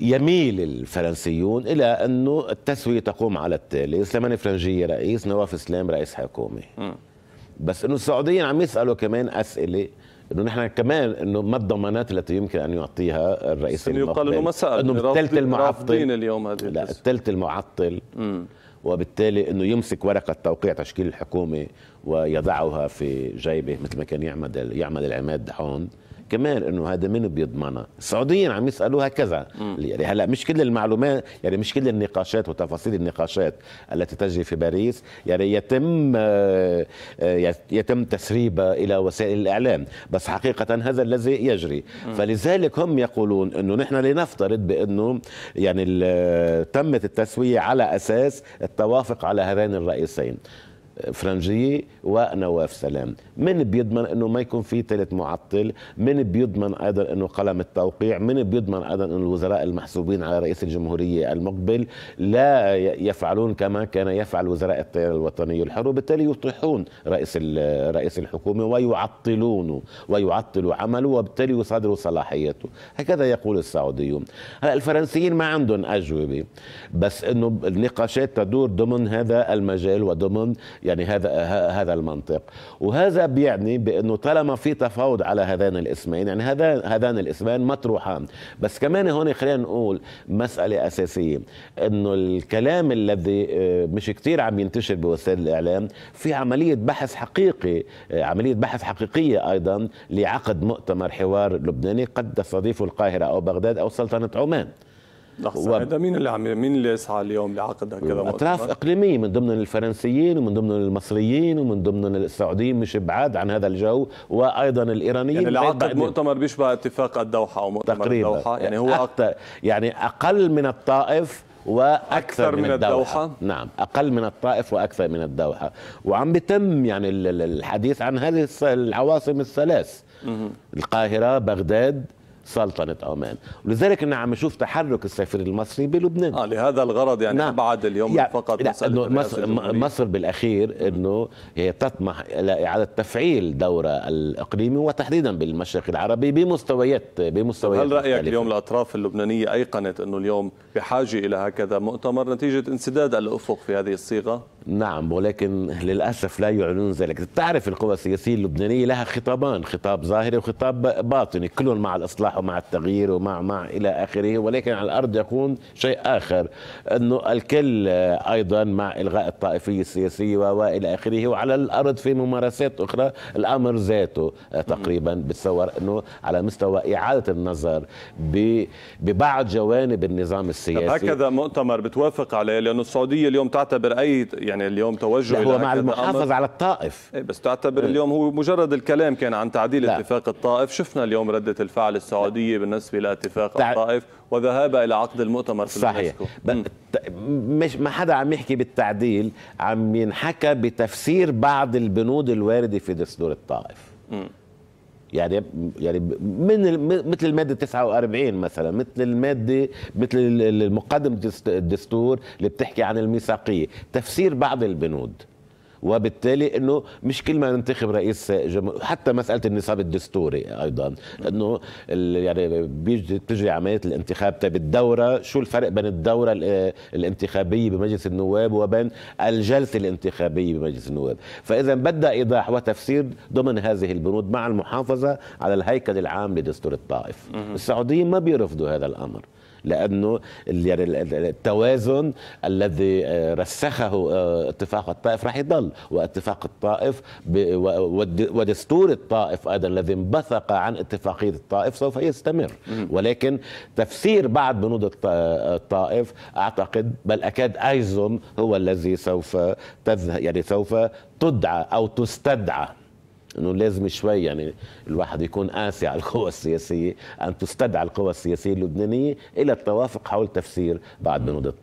يميل الفرنسيون الى انه التسويه تقوم على التالي سليمان فرنجيه رئيس نواف اسلام رئيس حكومه بس انه السعوديين عم يسالوا كمان اسئله انه نحن كمان انه ما الضمانات التي يمكن ان يعطيها الرئيس المقبل يقال انه سال انه الثلث المعطل اليوم هذه لا الثلث المعطل م. وبالتالي انه يمسك ورقه توقيع تشكيل الحكومه ويضعها في جيبه مثل ما كان يعمل يعمل العماد هون كمان انه هذا من بيضمنها السعوديين عم يسالوا هكذا يعني هلا مش كل المعلومات يعني مش كل النقاشات وتفاصيل النقاشات التي تجري في باريس يعني يتم آه، آه، يتم تسريبها الى وسائل الاعلام بس حقيقه هذا الذي يجري فلذلك هم يقولون انه نحن لنفترض بانه يعني تمت التسويه على اساس التوافق على هذين الرئيسين فرنجية ونواف سلام من بيضمن أنه ما يكون في ثالث معطل من بيضمن أيضا أنه قلم التوقيع من بيضمن أيضا أن الوزراء المحسوبين على رئيس الجمهورية المقبل لا يفعلون كما كان يفعل وزراء التيار الوطني الحر وبالتالي يطيحون رئيس رئيس الحكومة ويعطلونه ويعطلوا عمله وبالتالي يصادروا صلاحيته هكذا يقول السعوديون هلا الفرنسيين ما عندهم أجوبة بس أنه النقاشات تدور ضمن هذا المجال وضمن يعني هذا هذا المنطق وهذا بيعني بانه طالما في تفاوض على هذان الاسمين يعني هذان هذان الاسمين مطروحان بس كمان هون خلينا نقول مساله اساسيه انه الكلام الذي آه، مش كثير عم ينتشر بوسائل الاعلام في عمليه بحث حقيقي آه، عمليه بحث حقيقيه ايضا لعقد مؤتمر حوار لبناني قد تستضيفه القاهره او بغداد او سلطنه عمان هذا مين اللي عم مين اللي يسعى اليوم لعقد هكذا اطراف اقليميه من ضمن الفرنسيين ومن ضمن المصريين ومن ضمن السعوديين مش بعاد عن هذا الجو وايضا الايرانيين يعني العقد مؤتمر بيشبه اتفاق الدوحه او مؤتمر تقريبا الدوحه يعني هو أكثر يعني اقل من الطائف واكثر أكثر من, من الدوحة. الدوحه نعم اقل من الطائف واكثر من الدوحه وعم بتم يعني الحديث عن هذه العواصم الثلاث القاهره بغداد سلطنه عمان ولذلك انا عم نشوف تحرك السفير المصري بلبنان اه لهذا الغرض يعني نعم. بعد اليوم يعني فقط لا إنه مصر, مصر بالاخير انه هي تطمح الى اعاده تفعيل دورها الاقليمي وتحديدا بالمشرق العربي بمستويات بمستويات هل رايك مختلفة. اليوم الاطراف اللبنانيه ايقنت انه اليوم بحاجه الى هكذا مؤتمر نتيجه انسداد الافق في هذه الصيغه نعم ولكن للاسف لا يعلنون ذلك بتعرف القوى السياسيه اللبنانيه لها خطابان خطاب ظاهري وخطاب باطني كلهم مع الاصلاح أو مع التغيير ومع مع إلى آخره ولكن على الأرض يكون شيء آخر أنه الكل أيضا مع إلغاء الطائفية السياسية وإلى آخره وعلى الأرض في ممارسات أخرى الأمر ذاته آه، تقريبا بتصور أنه على مستوى إعادة النظر ببعض جوانب النظام السياسي هكذا مؤتمر بتوافق عليه لأنه السعودية اليوم تعتبر أي يعني اليوم توجه هو مع المحافظة على الطائف إيه، بس تعتبر إيه. اليوم هو مجرد الكلام كان عن تعديل اتفاق الطائف شفنا اليوم ردة الفعل السعودية السعوديه بالنسبه لاتفاق تع... الطائف وذهاب الى عقد المؤتمر في صحيح ب... مش ما حدا عم يحكي بالتعديل عم ينحكى بتفسير بعض البنود الوارده في دستور الطائف يعني يعني م. يعني يعني من مثل الماده 49 مثلا مثل الماده مثل المقدمه الدستور اللي بتحكي عن الميثاقيه تفسير بعض البنود وبالتالي انه مش كل ما ننتخب رئيس جمهور حتى مساله النصاب الدستوري ايضا انه يعني بيجي بتجري عمليه الانتخاب طيب الدوره شو الفرق بين الدوره الانتخابيه بمجلس النواب وبين الجلسه الانتخابيه بمجلس النواب فاذا بدا ايضاح وتفسير ضمن هذه البنود مع المحافظه على الهيكل العام لدستور الطائف السعوديين ما بيرفضوا هذا الامر لانه يعني التوازن الذي آه، رسخه آه، اتفاق الطائف راح يضل واتفاق الطائف ودستور الطائف ايضا الذي انبثق عن اتفاقيه الطائف سوف يستمر ولكن تفسير بعض بنود آه، الطائف اعتقد بل اكاد ايضا هو الذي سوف تذهب يعني سوف تدعى او تستدعى انه لازم شوي يعني الواحد يكون قاسي على القوى السياسيه ان تستدعى القوى السياسيه اللبنانيه الى التوافق حول تفسير بعض بنود